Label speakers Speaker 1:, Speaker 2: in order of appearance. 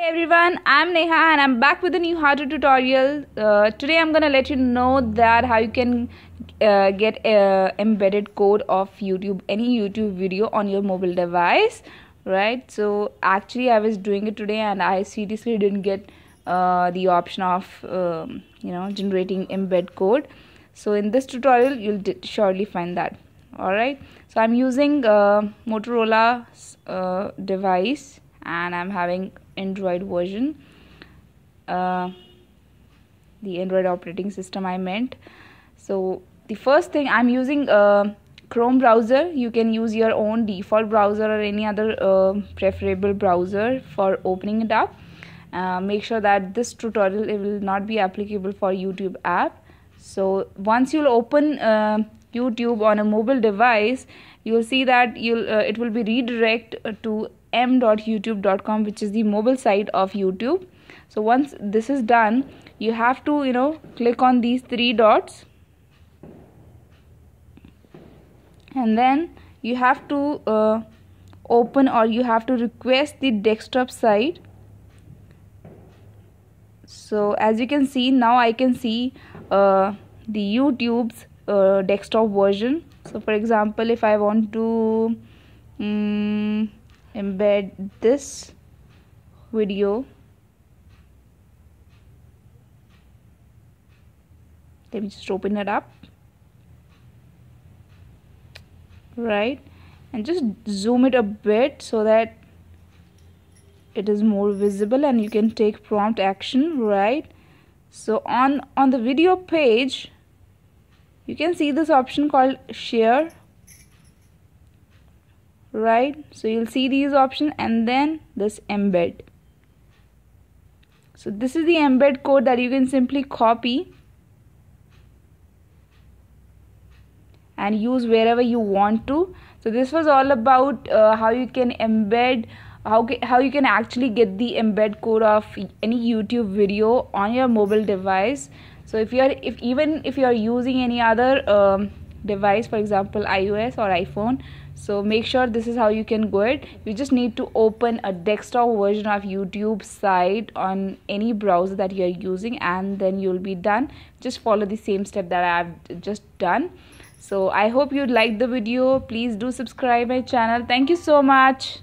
Speaker 1: Hey everyone, I'm Neha and I'm back with a new how to tutorial. Uh, today I'm gonna let you know that how you can uh, get embedded code of YouTube, any YouTube video on your mobile device, right? So actually I was doing it today and I seriously didn't get uh, the option of um, you know generating embed code. So in this tutorial you'll surely find that. All right. So I'm using a uh, Motorola uh, device and I'm having android version uh, the android operating system i meant so the first thing i'm using uh, chrome browser you can use your own default browser or any other uh, preferable browser for opening it up uh, make sure that this tutorial it will not be applicable for youtube app so once you'll open uh, youtube on a mobile device you'll see that you'll uh, it will be redirect uh, to m.youtube.com which is the mobile site of youtube so once this is done you have to you know click on these three dots and then you have to uh, open or you have to request the desktop site so as you can see now I can see uh, the YouTube's uh, desktop version so for example if i want to um, embed this video let me just open it up right and just zoom it a bit so that it is more visible and you can take prompt action right so on on the video page you can see this option called share right so you'll see these options and then this embed so this is the embed code that you can simply copy and use wherever you want to so this was all about uh, how you can embed how, how you can actually get the embed code of any youtube video on your mobile device so if you are if even if you are using any other um, device for example ios or iphone so make sure this is how you can go it you just need to open a desktop version of youtube site on any browser that you are using and then you'll be done just follow the same step that i've just done so i hope you liked the video please do subscribe my channel thank you so much